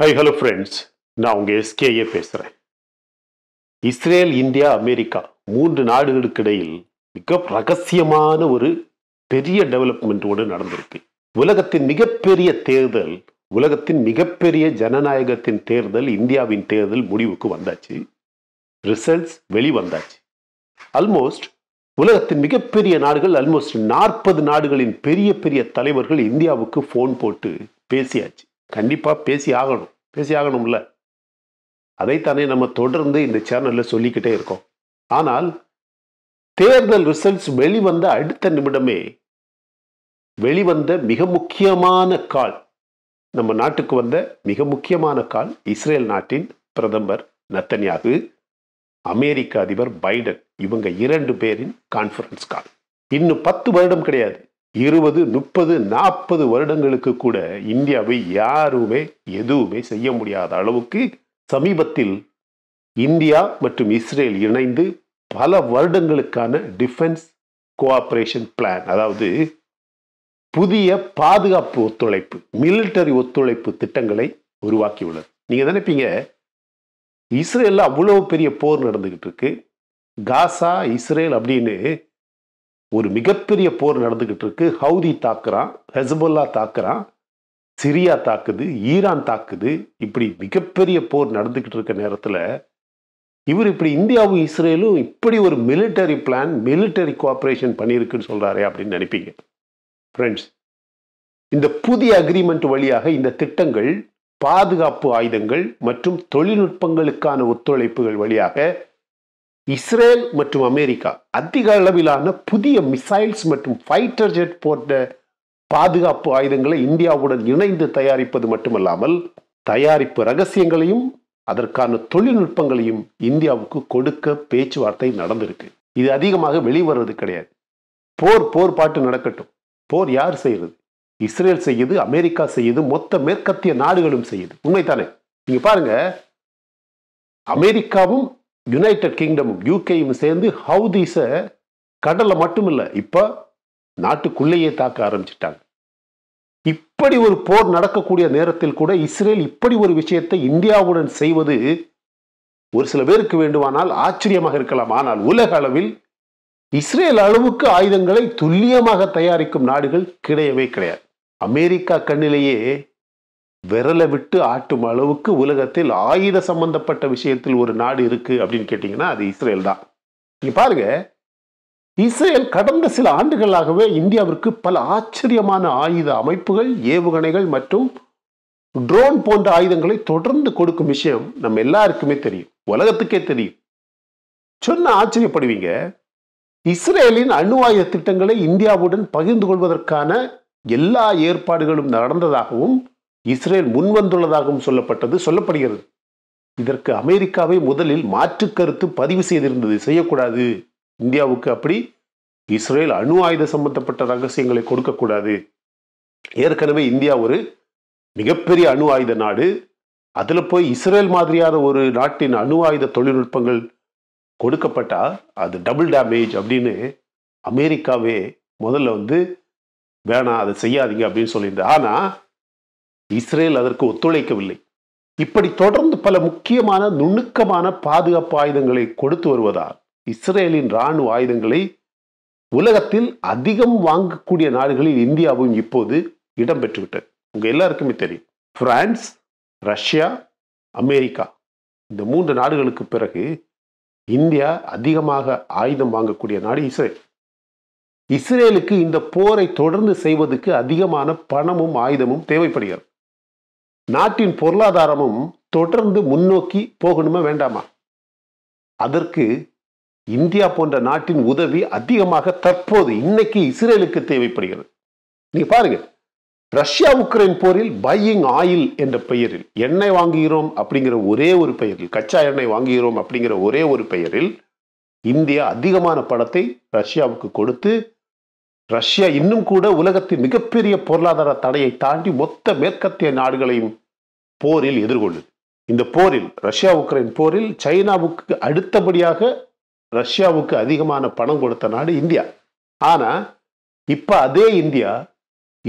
High hello friends நான் உங்கள் SKA பேசுகிறேன் இஸ்ரேல் இந்தியா அமெரிக்கா மூன்று நாடுகளுக்கு இடையில் மிக ரகசியமான ஒரு பெரிய டெவலப்மெண்ட் ஒன்று நடந்திருக்கு உலகத்தின் மிகப்பெரிய தேர்தல் உலகத்தின் மிகப்பெரிய ஜனநாயகத்தின் தேர்தல் இந்தியாவின் தேர்தல் முடிவுக்கு வந்தாச்சு ரிசல்ட்ஸ் வெளிவந்தாச்சு அல்மோஸ்ட் உலகத்தின் மிகப்பெரிய நாடுகள் அல்மோஸ்ட் நாற்பது நாடுகளின் பெரிய பெரிய தலைவர்கள் இந்தியாவுக்கு ஃபோன் போட்டு பேசியாச்சு கண்டிப்பாக பேசி ஆகணும் பேசி ஆகணும்ல அதைத்தானே நம்ம தொடர்ந்து இந்த சேனலில் சொல்லிக்கிட்டே இருக்கோம் ஆனால் தேர்தல் ரிசல்ட்ஸ் வெளிவந்த அடுத்த நிமிடமே வெளிவந்த மிக முக்கியமான கால் நம்ம நாட்டுக்கு வந்த மிக முக்கியமான கால் இஸ்ரேல் நாட்டின் பிரதமர் நத்தன்யாகு அமெரிக்க அதிபர் பைடன் இவங்க இரண்டு பேரின் கான்ஃபரன்ஸ் கால் இன்னும் பத்து வருடம் கிடையாது இருபது முப்பது நாற்பது வருடங்களுக்கு கூட இந்தியாவை யாருமே எதுவுமே செய்ய முடியாத அளவுக்கு சமீபத்தில் இந்தியா மற்றும் இஸ்ரேல் இணைந்து பல வருடங்களுக்கான டிஃபென்ஸ் கோஆப்ரேஷன் பிளான் அதாவது புதிய பாதுகாப்பு ஒத்துழைப்பு மிலிட்டரி ஒத்துழைப்பு திட்டங்களை உருவாக்கியுள்ளது நீங்கள் நினைப்பீங்க இஸ்ரேலில் அவ்வளோ பெரிய போர் நடந்துக்கிட்டு இருக்கு காசா இஸ்ரேல் அப்படின்னு ஒரு மிகப்பெரிய போர் நடந்துக்கிட்டு இருக்கு ஹவுதி தாக்குறான் ஹெசபுல்லா தாக்குறான் சிரியா தாக்குது ஈரான் தாக்குது இப்படி மிகப்பெரிய போர் நடந்துக்கிட்டு இருக்க நேரத்தில் இவர் இப்படி இந்தியாவும் இஸ்ரேலும் இப்படி ஒரு மிலிட்டரி பிளான் மிலிட்டரி கோஆப்ரேஷன் பண்ணியிருக்குன்னு சொல்கிறாரே அப்படின்னு நினைப்பீங்க ஃப்ரெண்ட்ஸ் இந்த புதிய அக்ரிமெண்ட் வழியாக இந்த திட்டங்கள் பாதுகாப்பு ஆயுதங்கள் மற்றும் தொழில்நுட்பங்களுக்கான ஒத்துழைப்புகள் வழியாக இஸ்ரேல் மற்றும் அமெரிக்கா அதிக அளவிலான புதிய மிசைல்ஸ் மற்றும் ஃபைட்டர் ஜெட் போன்ற பாதுகாப்பு ஆயுதங்களை இந்தியாவுடன் இணைந்து தயாரிப்பது மட்டுமல்லாமல் தயாரிப்பு ரகசியங்களையும் அதற்கான தொழில்நுட்பங்களையும் இந்தியாவுக்கு கொடுக்க பேச்சுவார்த்தை நடந்திருக்கு இது அதிகமாக வெளிவர்றது கிடையாது போர் போர் பாட்டு நடக்கட்டும் போர் யார் செய்கிறது இஸ்ரேல் செய்யுது அமெரிக்கா செய்யுது மொத்த மேற்கத்திய நாடுகளும் செய்யுது உண்மைத்தானே நீங்க பாருங்க அமெரிக்காவும் யுனைடெட் கிங்டமும் யூகேயும் சேர்ந்து ஹவுதீஸை கடலில் மட்டும் இல்லை இப்போ நாட்டுக்குள்ளேயே தாக்க ஆரம்பிச்சிட்டாங்க இப்படி ஒரு போர் நடக்கக்கூடிய நேரத்தில் கூட இஸ்ரேல் இப்படி ஒரு விஷயத்தை இந்தியாவுடன் செய்வது ஒரு சில பேருக்கு வேண்டுமானால் ஆச்சரியமாக இருக்கலாம் ஆனால் உலக அளவில் இஸ்ரேல் அளவுக்கு ஆயுதங்களை துல்லியமாக தயாரிக்கும் நாடுகள் கிடையவே கிடையாது அமெரிக்கா கண்ணிலேயே விரலை விட்டு ஆட்டும் அளவுக்கு உலகத்தில் ஆயுத சம்பந்தப்பட்ட விஷயத்தில் ஒரு நாடு இருக்கு அப்படின்னு கேட்டிங்கன்னா அது இஸ்ரேல் தான் நீங்கள் பாருங்க இஸ்ரேல் கடந்த சில ஆண்டுகளாகவே இந்தியாவிற்கு பல ஆச்சரியமான ஆயுத அமைப்புகள் ஏவுகணைகள் மற்றும் ட்ரோன் போன்ற ஆயுதங்களை தொடர்ந்து கொடுக்கும் விஷயம் நம்ம எல்லாருக்குமே தெரியும் உலகத்துக்கே தெரியும் சொன்ன ஆச்சரியப்படுவீங்க இஸ்ரேலின் அணு திட்டங்களை இந்தியாவுடன் பகிர்ந்து கொள்வதற்கான எல்லா ஏற்பாடுகளும் நடந்ததாகவும் இஸ்ரேல் முன்வந்துள்ளதாகவும் சொல்லப்பட்டது சொல்லப்படுகிறது இதற்கு அமெரிக்காவை முதலில் மாற்று கருத்து பதிவு செய்திருந்தது செய்யக்கூடாது இந்தியாவுக்கு அப்படி இஸ்ரேல் அணு ஆயுத சம்பந்தப்பட்ட ரகசியங்களை கொடுக்கக்கூடாது ஏற்கனவே இந்தியா ஒரு மிகப்பெரிய அணு ஆயுத நாடு அதில் போய் இஸ்ரேல் மாதிரியான ஒரு நாட்டின் அணு ஆயுத தொழில்நுட்பங்கள் கொடுக்கப்பட்டால் அது டபுள் டேமேஜ் அப்படின்னு அமெரிக்காவே முதல்ல வந்து வேணாம் அதை செய்யாதீங்க அப்படின்னு சொல்லியிருந்தேன் ஆனால் இஸ்ரேல் அதற்கு ஒத்துழைக்கவில்லை இப்படி தொடர்ந்து பல முக்கியமான நுணுக்கமான பாதுகாப்பு ஆயுதங்களை கொடுத்து வருவதால் இஸ்ரேலின் இராணுவ ஆயுதங்களை உலகத்தில் அதிகம் வாங்கக்கூடிய நாடுகளில் இந்தியாவும் இப்போது இடம்பெற்றுவிட்டது உங்க எல்லாருக்குமே தெரியும் பிரான்ஸ் ரஷ்யா அமெரிக்கா இந்த மூன்று நாடுகளுக்கு பிறகு இந்தியா அதிகமாக ஆயுதம் வாங்கக்கூடிய நாடு இஸ்ரேல் இஸ்ரேலுக்கு இந்த போரை தொடர்ந்து செய்வதற்கு அதிகமான பணமும் ஆயுதமும் தேவைப்படுகிறது நாட்டின் பொருளாதாரமும் தொடர்ந்து முன்னோக்கி போகணுமா வேண்டாமா அதற்கு இந்தியா போன்ற நாட்டின் உதவி அதிகமாக தற்போது இன்னைக்கு இஸ்ரேலுக்கு தேவைப்படுகிறது நீங்க பாருங்க ரஷ்யா உக்ரைன் போரில் பையிங் ஆயில் என்ற பெயரில் எண்ணெய் வாங்குகிறோம் அப்படிங்கிற ஒரே ஒரு பெயரில் கச்சா எண்ணெய் வாங்குகிறோம் அப்படிங்கிற ஒரே ஒரு பெயரில் இந்தியா அதிகமான பணத்தை ரஷ்யாவுக்கு கொடுத்து ரஷ்யா இன்னும் கூட உலகத்தின் மிகப்பெரிய பொருளாதார தடையை தாண்டி மொத்த மேற்கத்திய நாடுகளையும் போரில் எதிர்கொள்ளுது இந்த போரில் ரஷ்யா உக்ரைன் போரில் சைனாவுக்கு அடுத்தபடியாக ரஷ்யாவுக்கு அதிகமான பணம் கொடுத்த நாடு இந்தியா ஆனால் இப்போ அதே இந்தியா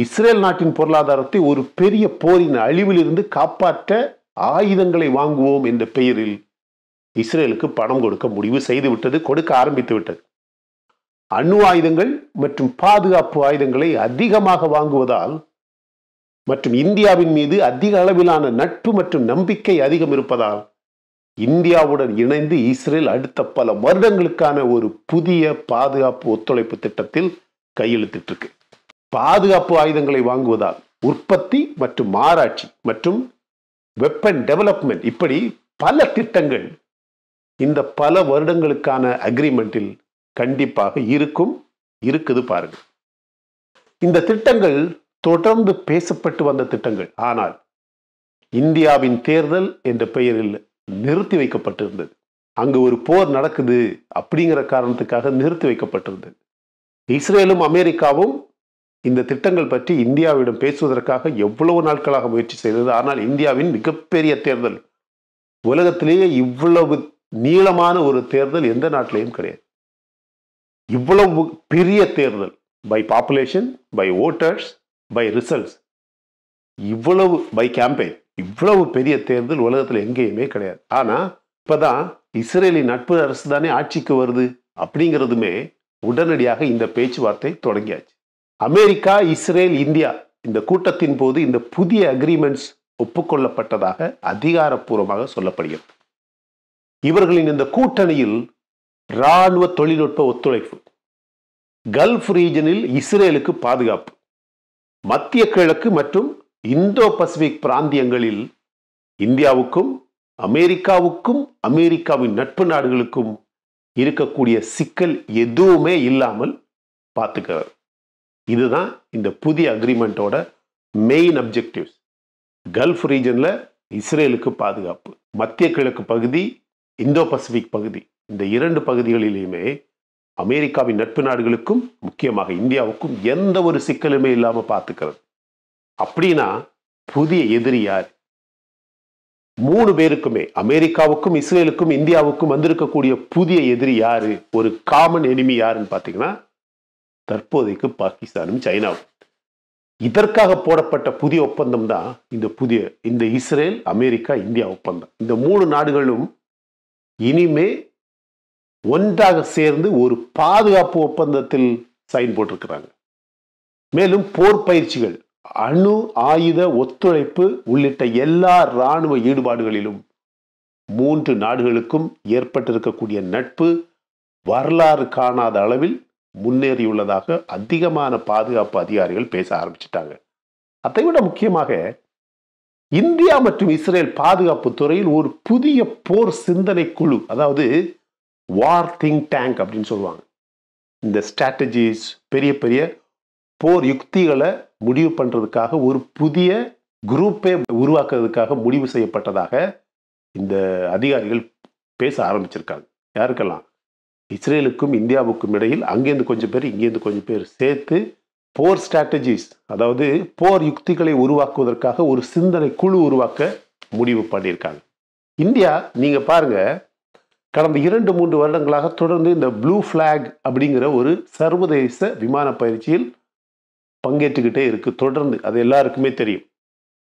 இஸ்ரேல் நாட்டின் பொருளாதாரத்தை ஒரு பெரிய போரின் அழிவிலிருந்து காப்பாற்ற ஆயுதங்களை வாங்குவோம் என்ற பெயரில் இஸ்ரேலுக்கு பணம் கொடுக்க முடிவு செய்து விட்டது கொடுக்க ஆரம்பித்து விட்டது அணு ஆயுதங்கள் மற்றும் பாதுகாப்பு ஆயுதங்களை அதிகமாக வாங்குவதால் மற்றும் இந்தியாவின் மீது அதிக அளவிலான நட்பு மற்றும் நம்பிக்கை அதிகம் இருப்பதால் இந்தியாவுடன் இணைந்து இஸ்ரேல் அடுத்த பல வருடங்களுக்கான ஒரு புதிய பாதுகாப்பு ஒத்துழைப்பு திட்டத்தில் கையெழுத்திட்டிருக்கு பாதுகாப்பு ஆயுதங்களை வாங்குவதால் உற்பத்தி மற்றும் ஆராய்ச்சி மற்றும் வெப்பன் டெவலப்மெண்ட் இப்படி பல திட்டங்கள் இந்த பல வருடங்களுக்கான அக்ரிமெண்ட்டில் கண்டிப்பாக இருக்கும் இருக்குது பாருங்க இந்த திட்டங்கள் தொடர்ந்து பேசப்பட்டு வந்த திட்டங்கள் ஆனால் இந்தியாவின் தேர்தல் என்ற பெயரில் நிறுத்தி வைக்கப்பட்டிருந்தது அங்கு ஒரு போர் நடக்குது அப்படிங்கிற காரணத்துக்காக நிறுத்தி வைக்கப்பட்டிருந்தது இஸ்ரேலும் அமெரிக்காவும் இந்த திட்டங்கள் பற்றி இந்தியாவிடம் பேசுவதற்காக எவ்வளவு நாட்களாக முயற்சி செய்தது ஆனால் இந்தியாவின் மிகப்பெரிய தேர்தல் உலகத்திலேயே இவ்வளவு நீளமான ஒரு தேர்தல் எந்த நாட்டிலையும் கிடையாது இவ்வளவு பெரிய தேர்தல் by population by voters by results இவ்வளவு பை கேம்பெயின் இவ்வளவு பெரிய தேர்தல் உலகத்தில் எங்கேயுமே கிடையாது ஆனால் இப்போதான் இஸ்ரேலின் நட்பு அரசு தானே ஆட்சிக்கு வருது அப்படிங்கிறதுமே உடனடியாக இந்த பேச்சுவார்த்தை தொடங்கியாச்சு அமெரிக்கா இஸ்ரேல் இந்தியா இந்த கூட்டத்தின் போது இந்த புதிய அக்ரிமெண்ட்ஸ் ஒப்புக்கொள்ளப்பட்டதாக அதிகாரப்பூர்வமாக சொல்லப்படுகிறது இவர்களின் இந்த கூட்டணியில் இராணுவ தொழில்நுட்ப ஒத்துழைப்பு கல்ஃப் ரீஜனில் இஸ்ரேலுக்கு பாதுகாப்பு மத்திய கிழக்கு மற்றும் இந்தோ பசிபிக் பிராந்தியங்களில் இந்தியாவுக்கும் அமெரிக்காவுக்கும் அமெரிக்காவின் நட்பு நாடுகளுக்கும் இருக்கக்கூடிய சிக்கல் எதுவுமே இல்லாமல் பார்த்துக்கிறார் இதுதான் இந்த புதிய அக்ரிமெண்ட்டோட மெயின் அப்ஜெக்டிவ்ஸ் கல்ஃப் ரீஜனில் இஸ்ரேலுக்கு பாதுகாப்பு மத்திய கிழக்கு பகுதி இந்தோ பசிபிக் பகுதி இந்த இரண்டு பகுதிகளிலுமே அமெரிக்காவின் நட்பு நாடுகளுக்கும் முக்கியமாக இந்தியாவுக்கும் எந்த ஒரு சிக்கலுமே இல்லாமல் பார்த்துக்கிறது அப்படின்னா புதிய எதிரி யார் மூணு பேருக்குமே அமெரிக்காவுக்கும் இஸ்ரேலுக்கும் இந்தியாவுக்கும் வந்திருக்கக்கூடிய புதிய எதிரி யாரு ஒரு காமன் எனிமி யாருன்னு பார்த்தீங்கன்னா தற்போதைக்கு பாகிஸ்தானும் சைனாவும் இதற்காக போடப்பட்ட புதிய ஒப்பந்தம் தான் இந்த புதிய இந்த இஸ்ரேல் அமெரிக்கா இந்தியா ஒப்பந்தம் இந்த மூணு நாடுகளும் இனிமே ஒன்றாக சேர்ந்து ஒரு பாதுகாப்பு ஒப்பந்தத்தில் சைன் போட்டிருக்கிறாங்க மேலும் போர் பயிற்சிகள் அணு ஆயுத ஒத்துழைப்பு உள்ளிட்ட எல்லா இராணுவ ஈடுபாடுகளிலும் மூன்று நாடுகளுக்கும் ஏற்பட்டிருக்கக்கூடிய நட்பு வரலாறு காணாத அளவில் முன்னேறியுள்ளதாக அதிகமான பாதுகாப்பு அதிகாரிகள் பேச ஆரம்பிச்சிட்டாங்க அதை விட முக்கியமாக இந்தியா மற்றும் இஸ்ரேல் பாதுகாப்பு துறையில் ஒரு புதிய போர் சிந்தனை குழு அதாவது வார் திங்க் டேங்க் அப்படின்னு சொல்லுவாங்க இந்த ஸ்ட்ராட்டஜிஸ் பெரிய பெரிய போர் யுக்திகளை முடிவு பண்ணுறதுக்காக ஒரு புதிய குரூப்பே உருவாக்குறதுக்காக முடிவு செய்யப்பட்டதாக இந்த அதிகாரிகள் பேச ஆரம்பிச்சிருக்காங்க யாருக்கெல்லாம் இஸ்ரேலுக்கும் இந்தியாவுக்கும் இடையில் அங்கேருந்து கொஞ்சம் பேர் இங்கேருந்து கொஞ்சம் பேர் சேர்த்து போர் ஸ்ட்ராட்டஜிஸ் அதாவது போர் யுக்திகளை உருவாக்குவதற்காக ஒரு சிந்தனை குழு உருவாக்க முடிவு பண்ணியிருக்காங்க இந்தியா நீங்கள் பாருங்கள் கடந்த இரண்டு மூன்று வருடங்களாக தொடர்ந்து இந்த ப்ளூ ஃப்ளாக் அப்படிங்கிற ஒரு சர்வதேச விமான பயிற்சியில் பங்கேற்றுக்கிட்டே இருக்குது தொடர்ந்து அது எல்லாருக்குமே தெரியும்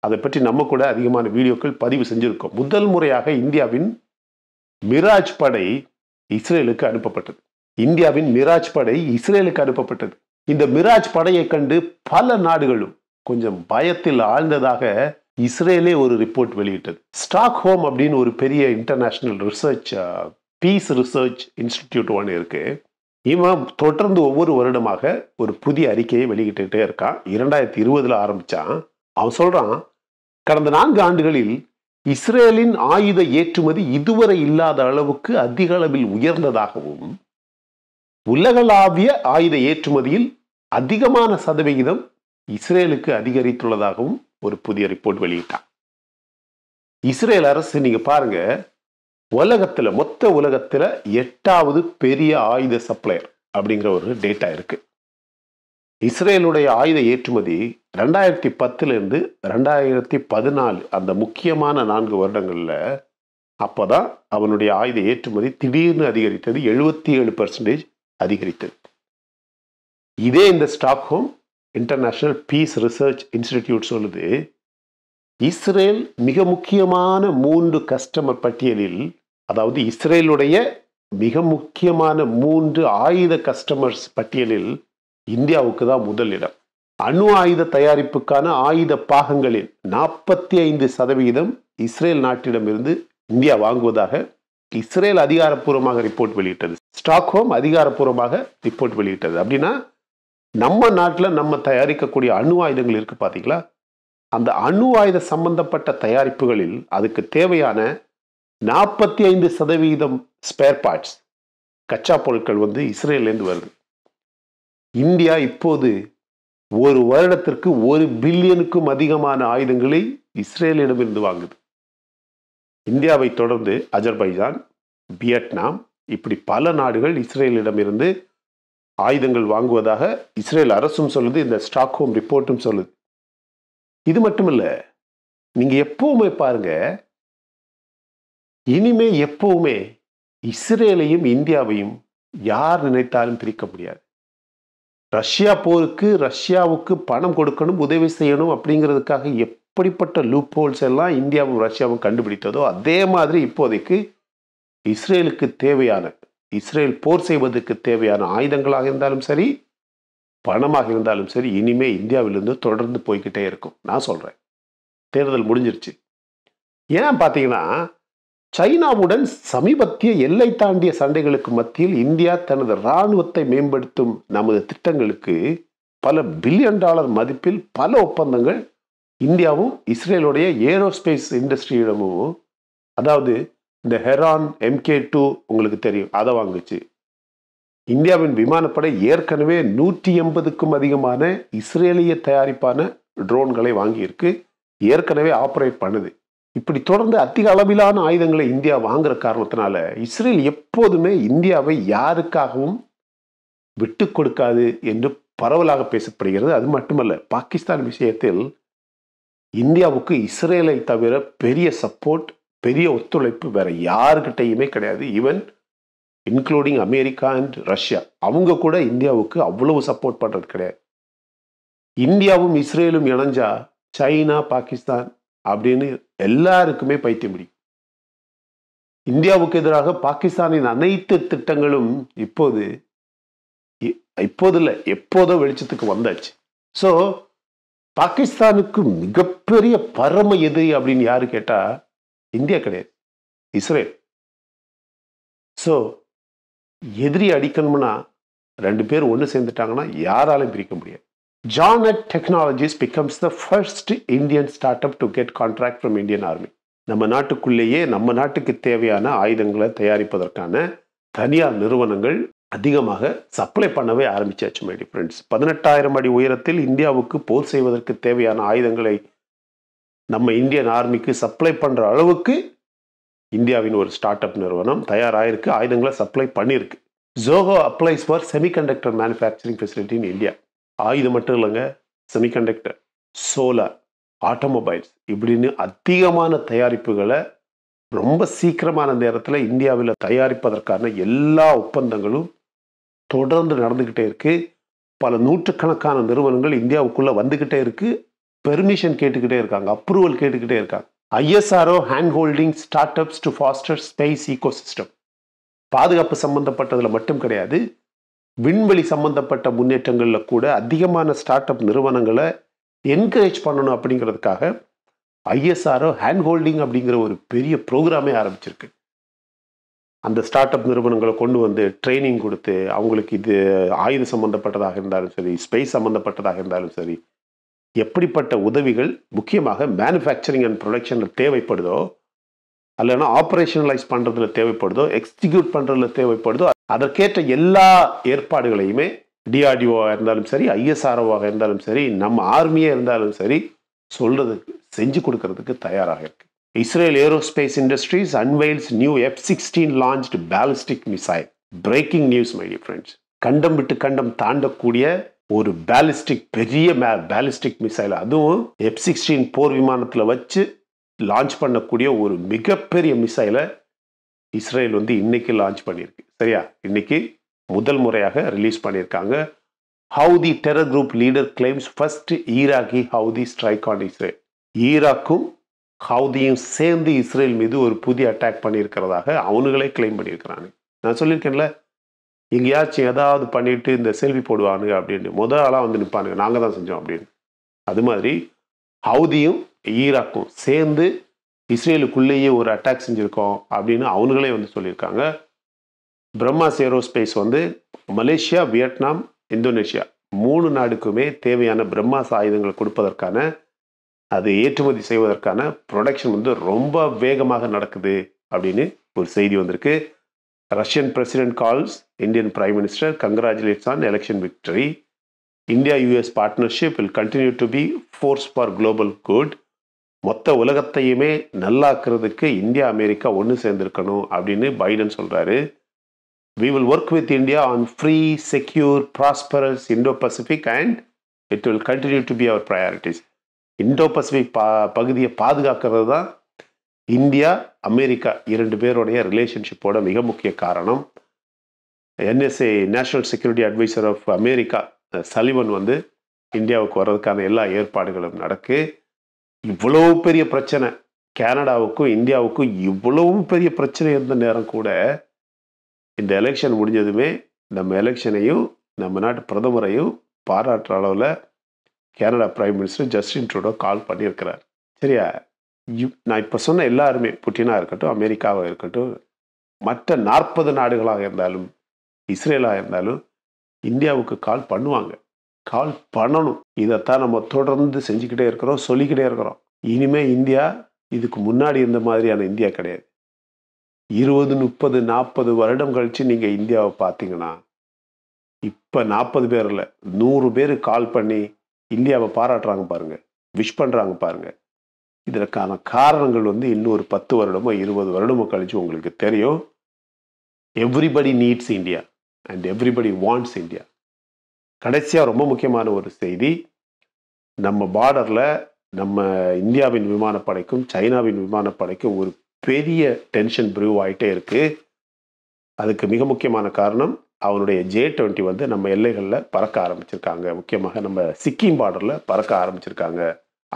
அதை பற்றி நம்ம கூட அதிகமான வீடியோக்கள் பதிவு செஞ்சுருக்கோம் முதல் முறையாக இந்தியாவின் மிராஜ் படை இஸ்ரேலுக்கு அனுப்பப்பட்டது இந்தியாவின் மிராஜ் படை இஸ்ரேலுக்கு அனுப்பப்பட்டது இந்த மிராஜ் படையை கண்டு பல நாடுகளும் கொஞ்சம் பயத்தில் ஆழ்ந்ததாக இஸ்ரேலே ஒரு ரிப்போர்ட் வெளியிட்டது ஸ்டாக் ஹோம் அப்படின்னு ஒரு பெரிய international research peace research institute ஒன்று இருக்கு இவன் தொடர்ந்து ஒவ்வொரு வருடமாக ஒரு புதிய அறிக்கையை வெளியிட்டுக்கிட்டே இருக்கான் இரண்டாயிரத்தி இருபதுல ஆரம்பிச்சான் அவன் சொல்றான் கடந்த நான்கு ஆண்டுகளில் இஸ்ரேலின் ஆயுத ஏற்றுமதி இதுவரை இல்லாத அளவுக்கு அதிக அளவில் உயர்ந்ததாகவும் உலகளாவிய ஆயுத ஏற்றுமதியில் அதிகமான சதவிகிதம் இஸ்ரேலுக்கு அதிகரித்துள்ளதாகவும் ஒரு புதிய ரிப்போர்ட் வெளியிட்டான் இஸ்ரேல் அரசு நீங்க பாருங்க உலகத்துல மொத்த உலகத்துல எட்டாவது பெரிய ஆயுத சப்ளையர் அப்படிங்கிற ஒரு டேட்டா இருக்கு இஸ்ரேலுடைய ஆயுத ஏற்றுமதி ரெண்டாயிரத்தி பத்துலேருந்து ரெண்டாயிரத்தி பதினாலு அந்த முக்கியமான நான்கு வருடங்களில் அப்போ தான் அவனுடைய ஆயுத ஏற்றுமதி திடீர்னு அதிகரித்தது எழுபத்தி ஏழு பர்சன்டேஜ் அதிகரித்தது இதே இந்த Stockholm international peace research institute சொல்லுது இஸ்ரேல் மிக முக்கியமான மூன்று கஸ்டமர் பட்டியலில் அதாவது இஸ்ரேலுடைய மிக முக்கியமான மூன்று ஆயுத கஸ்டமர்ஸ் பட்டியலில் இந்தியாவுக்கு தான் முதலிடம் அணு ஆயுத தயாரிப்புக்கான ஆயுத பாகங்களில் நாற்பத்தி ஐந்து சதவிகிதம் இஸ்ரேல் நாட்டிடமிருந்து இந்தியா வாங்குவதாக இஸ்ரேல் அதிகாரப்பூர்வமாக ரிப்போர்ட் வெளியிட்டது ஸ்டாக்ஹோம் அதிகாரப்பூர்வமாக ரிப்போர்ட் வெளியிட்டது அப்படின்னா நம்ம நாட்டில் நம்ம தயாரிக்கக்கூடிய அணு ஆயுதங்கள் இருக்குது பார்த்தீங்களா அந்த அணு ஆயுத சம்பந்தப்பட்ட தயாரிப்புகளில் அதுக்கு தேவையான நாற்பத்தி ஐந்து சதவீதம் ஸ்பேர் பார்ட்ஸ் கச்சா பொருட்கள் வந்து இஸ்ரேல்லேருந்து வருது இந்தியா இப்போது ஒரு வருடத்திற்கு ஒரு பில்லியனுக்கும் அதிகமான ஆயுதங்களை இஸ்ரேலிடமிருந்து வாங்குது இந்தியாவை தொடர்ந்து அஜர்பைஜான் வியட்நாம் இப்படி பல நாடுகள் இஸ்ரேலிடமிருந்து ஆயுதங்கள் வாங்குவதாக இஸ்ரேல் அரசும் சொல்லுது இந்த ஸ்டாக்ஹோம் ரிப்போர்ட்டும் சொல்லுது இது மட்டும் இல்லை நீங்கள் எப்பவுமே பாருங்க இனிமே எப்பவுமே இஸ்ரேலையும் இந்தியாவையும் யார் நினைத்தாலும் பிரிக்க முடியாது ரஷ்யா போருக்கு ரஷ்யாவுக்கு பணம் கொடுக்கணும் உதவி செய்யணும் அப்படிங்கிறதுக்காக எப்படிப்பட்ட லூப் ஹோல்ஸ் எல்லாம் இந்தியாவும் ரஷ்யாவும் கண்டுபிடித்ததோ அதே மாதிரி இப்போதைக்கு இஸ்ரேலுக்கு தேவையான இஸ்ரேல் போர் செய்வதற்கு தேவையான ஆயுதங்களாக இருந்தாலும் சரி பணமாக இருந்தாலும் சரி இனிமே இந்தியாவிலிருந்து தொடர்ந்து போய்கிட்டே இருக்கும் நான் சொல்கிறேன் தேர்தல் முடிஞ்சிருச்சு ஏன் பார்த்தீங்கன்னா சைனாவுடன் சமீபத்திய எல்லை தாண்டிய சண்டைகளுக்கு மத்தியில் இந்தியா தனது இராணுவத்தை மேம்படுத்தும் நமது திட்டங்களுக்கு பல பில்லியன் டாலர் மதிப்பில் பல ஒப்பந்தங்கள் இந்தியாவும் இஸ்ரேலுடைய ஏரோஸ்பேஸ் இண்டஸ்ட்ரியிடமும் அதாவது இந்த ஹெரான் எம்கே டூ உங்களுக்கு தெரியும் அதை வாங்குச்சு இந்தியாவின் விமானப்படை ஏற்கனவே நூற்றி எண்பதுக்கும் அதிகமான இஸ்ரேலிய தயாரிப்பான ட்ரோன்களை வாங்கியிருக்கு ஏற்கனவே ஆப்ரேட் பண்ணுது இப்படி தொடர்ந்து அதிக அளவிலான ஆயுதங்களை இந்தியா வாங்குற காரணத்தினால இஸ்ரேல் எப்போதுமே இந்தியாவை யாருக்காகவும் விட்டு கொடுக்காது என்று பரவலாக பேசப்படுகிறது அது மட்டுமல்ல பாகிஸ்தான் விஷயத்தில் இந்தியாவுக்கு இஸ்ரேலை தவிர பெரிய சப்போர்ட் பெரிய ஒத்துழைப்பு வேற யாருக்கிட்டையுமே கிடையாது even including America and Russia அவங்க கூட இந்தியாவுக்கு அவ்வளவு சப்போர்ட் பண்ணுறது கிடையாது இந்தியாவும் இஸ்ரேலும் இணைஞ்சா சைனா பாகிஸ்தான் அப்படின்னு எல்லாருக்குமே பைத்திய முடியும் இந்தியாவுக்கு எதிராக பாகிஸ்தானின் அனைத்து திட்டங்களும் இப்போது இப்போது இல்லை எப்போதோ வெளிச்சத்துக்கு வந்தாச்சு ஸோ பாகிஸ்தானுக்கு மிகப்பெரிய பரம எது அப்படின்னு யாரு கேட்டால் இந்தியா கிடையாது இஸ்ரேல் ஸோ எதிரி அடிக்கணும்னா ரெண்டு பேர் ஒன்று சேர்ந்துட்டாங்கன்னா யாராலையும் பிரிக்க முடியாது ஜானட் technologies becomes the first Indian start up to get contract from Indian army நம்ம நாட்டுக்குள்ளேயே நம்ம நாட்டுக்கு தேவையான ஆயுதங்களை தயாரிப்பதற்கான தனியார் நிறுவனங்கள் அதிகமாக சப்ளை பண்ணவே ஆரம்பிச்சாச்சு மை ஃப்ரெண்ட்ஸ் பதினெட்டாயிரம் அடி உயரத்தில் இந்தியாவுக்கு போர் செய்வதற்கு தேவையான ஆயுதங்களை நம்ம இந்தியன் ஆர்மிக்கு சப்ளை பண்ணுற அளவுக்கு இந்தியாவின் ஒரு ஸ்டார்ட் அப் நிறுவனம் தயாராகிருக்கு ஆயுதங்களை சப்ளை பண்ணியிருக்கு Zoho applies for semiconductor manufacturing facility in India ஆயுதம் மட்டும் இல்லைங்க செமிகண்டக்டர் சோலார் ஆட்டோமொபைல்ஸ் இப்படின்னு அதிகமான தயாரிப்புகளை ரொம்ப சீக்கிரமான நேரத்தில் இந்தியாவில் தயாரிப்பதற்கான எல்லா ஒப்பந்தங்களும் தொடர்ந்து நடந்துக்கிட்டே இருக்குது பல நூற்றுக்கணக்கான நிறுவனங்கள் இந்தியாவுக்குள்ளே வந்துக்கிட்டே இருக்குது பெர்மிஷன் கேட்டுக்கிட்டே இருக்காங்க அப்ரூவல் கேட்டுக்கிட்டே இருக்காங்க ISRO hand holding start ups to foster space ecosystem பாதுகாப்பு சம்பந்தப்பட்டதில் மட்டும் கிடையாது விண்வெளி சம்பந்தப்பட்ட முன்னேற்றங்களில் கூட அதிகமான ஸ்டார்ட் அப் நிறுவனங்களை என்கரேஜ் பண்ணணும் அப்படிங்கிறதுக்காக ஐஎஸ்ஆர்ஓ ஹேண்ட் ஹோல்டிங் அப்படிங்கிற ஒரு பெரிய ப்ரோக்ராமே ஆரம்பிச்சிருக்கு அந்த ஸ்டார்ட் அப் நிறுவனங்களை கொண்டு வந்து ட்ரைனிங் கொடுத்து அவங்களுக்கு இது ஆயுத சம்மந்தப்பட்டதாக இருந்தாலும் சரி ஸ்பேஸ் சம்மந்தப்பட்டதாக இருந்தாலும் சரி எப்படிப்பட்ட உதவிகள் முக்கியமாக மேனுஃபேக்சரிங் அண்ட் ப்ரொடக்ஷனில் தேவைப்படுதோ அல்லனா ஆப்ரேஷனலைஸ் பண்ணுறதுல தேவைப்படுதோ எக்ஸிக்யூட் பண்ணுறதுல தேவைப்படுதோ அதற்கேற்ற எல்லா ஏற்பாடுகளையுமே டிஆர்டிஓவாக இருந்தாலும் சரி ஐஎஸ்ஆர்ஓவாக இருந்தாலும் சரி நம்ம ஆர்மியாக இருந்தாலும் சரி சொல்கிறதுக்கு செஞ்சு கொடுக்கறதுக்கு தயாராக இருக்கு Israel aerospace industries unveils new F sixteen launched ballistic missile breaking news my friends கண்டம் விட்டு கண்டம் தாண்டக்கூடிய ஒரு பேலிஸ்டிக் பெரிய பேலிஸ்டிக் மிசைல் அதுவும் எஃப் சிக்ஸ்டீன் போர் விமானத்தில் வச்சு லான்ச் பண்ணக்கூடிய ஒரு மிகப்பெரிய மிசைலை இஸ்ரேல் வந்து இன்னைக்கு லான்ச் பண்ணியிருக்கு சரியா இன்னைக்கு முதல் முறையாக ரிலீஸ் பண்ணியிருக்காங்க Houthi terror group leader claims first Iraqi Houthi strike on Israel ஈராக்கும் ஹவுதியும் சேர்ந்து இஸ்ரேல் மீது ஒரு புதிய அட்டாக் பண்ணியிருக்கிறதாக அவனுங்களே கிளைம் பண்ணியிருக்கிறானு நான் சொல்லியிருக்கேன்ல எங்கேயாச்சும் ஏதாவது பண்ணிட்டு இந்த செல்வி போடுவானுங்க அப்படின்னு முத ஆளாக வந்து நிற்பானுங்க நாங்கள் தான் செஞ்சோம் அப்படின்னு அது மாதிரி ஹவுதியும் ஈராக்கும் சேர்ந்து இஸ்ரேலுக்குள்ளேயே ஒரு அட்டாக் செஞ்சுருக்கோம் அப்படின்னு அவனுங்களே வந்து சொல்லியிருக்காங்க பிரம்மாஸ் ஏரோஸ்பேஸ் வந்து மலேசியா வியட்நாம் இந்தோனேஷியா மூணு நாடுக்குமே தேவையான பிரம்மாஸ் ஆயுதங்களை கொடுப்பதற்கான அது ஏற்றுமதி செய்வதற்கான ப்ரொடக்ஷன் வந்து ரொம்ப வேகமாக நடக்குது அப்படின்னு ஒரு செய்தி வந்திருக்கு Russian president calls Indian prime minister congratulates on election victory India US partnership will continue to be force for global good மொத்த உலகத்தையுமே நல்லாக்குறதுக்கு இந்தியா அமெரிக்கா ஒன்று சேர்ந்துருக்கணும் அப்படின்னு பைடன் சொல்கிறாரு we will work with India on free secure prosperous Indo Pacific and it will continue to be our priorities Indo Pacific பா பகுதியை பாதுகாக்கிறது தான் India America இரண்டு பேருடைய ரிலேஷன்ஷிப்போட மிக முக்கிய காரணம் NSA national security advisor of America Sullivan வந்து இந்தியாவுக்கு வர்றதுக்கான எல்லா ஏற்பாடுகளும் நடக்கு இவ்வளோ பெரிய பிரச்சனை கேனடாவுக்கும் இந்தியாவுக்கும் இவ்வளோ பெரிய பிரச்சனை இருந்த நேரம் கூட இந்த எலெக்ஷன் முடிஞ்சதுமே நம்ம எலெக்ஷனையும் நம்ம நாட்டு பிரதமரையும் பாராட்டுற அளவில் Canada prime minister Justin Trudeau call பண்ணியிருக்கிறார் சரியா நான் இப்போ சொன்ன எல்லாருமே புட்டினாக இருக்கட்டும் அமெரிக்காவாக இருக்கட்டும் மற்ற நாற்பது நாடுகளாக இருந்தாலும் இஸ்ரேலாக இருந்தாலும் இந்தியாவுக்கு கால் பண்ணுவாங்க கால் பண்ணணும் இதைத்தான் நம்ம தொடர்ந்து செஞ்சுக்கிட்டே இருக்கிறோம் சொல்லிக்கிட்டே இருக்கிறோம் இனிமேல் இந்தியா இதுக்கு முன்னாடி இருந்த மாதிரியான இந்தியா கிடையாது இருபது முப்பது நாற்பது வருடம் கழித்து நீங்கள் இந்தியாவை பார்த்தீங்கன்னா இப்போ நாற்பது பேர் இல்லை நூறு பேர் கால் பண்ணி இந்தியாவை பாராட்டுறாங்க பாருங்கள் விஷ் பண்ணுறாங்க பாருங்கள் இதற்கான காரணங்கள் வந்து இன்னொரு பத்து வருடமோ இருபது வருடமோ கழித்து உங்களுக்கு தெரியும் everybody needs India and everybody wants India கடைசியாக ரொம்ப முக்கியமான ஒரு செய்தி நம்ம பார்டரில் நம்ம இந்தியாவின் விமானப்படைக்கும் சைனாவின் விமானப்படைக்கும் ஒரு பெரிய டென்ஷன் ப்ரூவ் ஆகிட்டே இருக்குது அதுக்கு மிக முக்கியமான காரணம் அவனுடைய ஜே டுவெண்ட்டி வந்து நம்ம எல்லைகளில் பறக்க ஆரம்பிச்சிருக்காங்க முக்கியமாக நம்ம சிக்கிம் பார்டரில் பறக்க ஆரம்பிச்சிருக்காங்க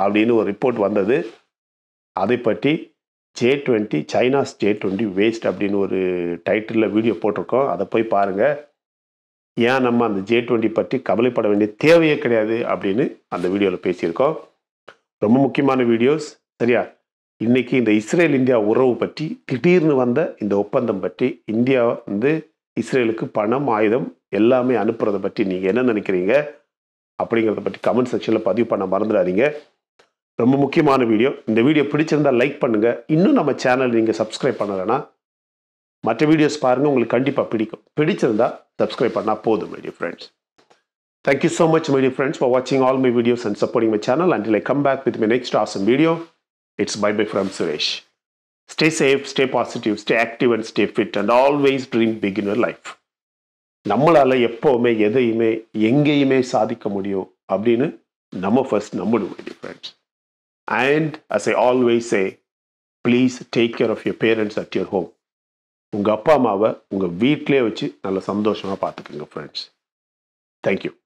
அப்படின்னு ஒரு ரிப்போர்ட் வந்தது அதை பற்றி J twenty China's J twenty waste அப்படின்னு ஒரு டைட்டிலில் வீடியோ போட்டிருக்கோம் அதை போய் பாருங்கள் ஏன் நம்ம அந்த ஜே டுவெண்ட்டி பற்றி கவலைப்பட வேண்டிய தேவையே கிடையாது அப்படின்னு அந்த வீடியோவில் பேசியிருக்கோம் ரொம்ப முக்கியமான வீடியோஸ் சரியா இன்றைக்கி இந்த இஸ்ரேல் இந்தியா உறவு பற்றி திடீர்னு வந்த இந்த ஒப்பந்தம் பற்றி இந்தியா வந்து இஸ்ரேலுக்கு பணம் ஆயுதம் எல்லாமே அனுப்புறதை பற்றி நீங்கள் என்ன நினைக்கிறீங்க அப்படிங்கிறத பற்றி கமெண்ட் செக்ஷனில் பதிவு பண்ண மறந்துடாதீங்க ரொம்ப முக்கியமான வீடியோ இந்த வீடியோ பிடிச்சிருந்தால் லைக் பண்ணுங்கள் இன்னும் நம்ம சேனல் நீங்கள் சப்ஸ்கிரைப் பண்ணலைன்னா மற்ற வீடியோஸ் பாருங்கள் உங்களுக்கு கண்டிப்பாக பிடிக்கும் பிடிச்சிருந்தால் சப்ஸ்கிரைப் பண்ணால் போதும் my dear friends Thank you so much, my dear friends, for watching all my videos and supporting my channel. Until I come back with my next awesome video, it's bye-bye from Suresh. Stay safe, stay positive, stay active and stay fit and always dream big in your life. நம்மளால் எப்போவுமே எதையுமே எங்கேயுமே சாதிக்க முடியும் அப்படின்னு நம்ம first நம்பணும் my friends And as I always say, please take care of your parents at your home. உங்கள் அப்பா அம்மாவை உங்கள்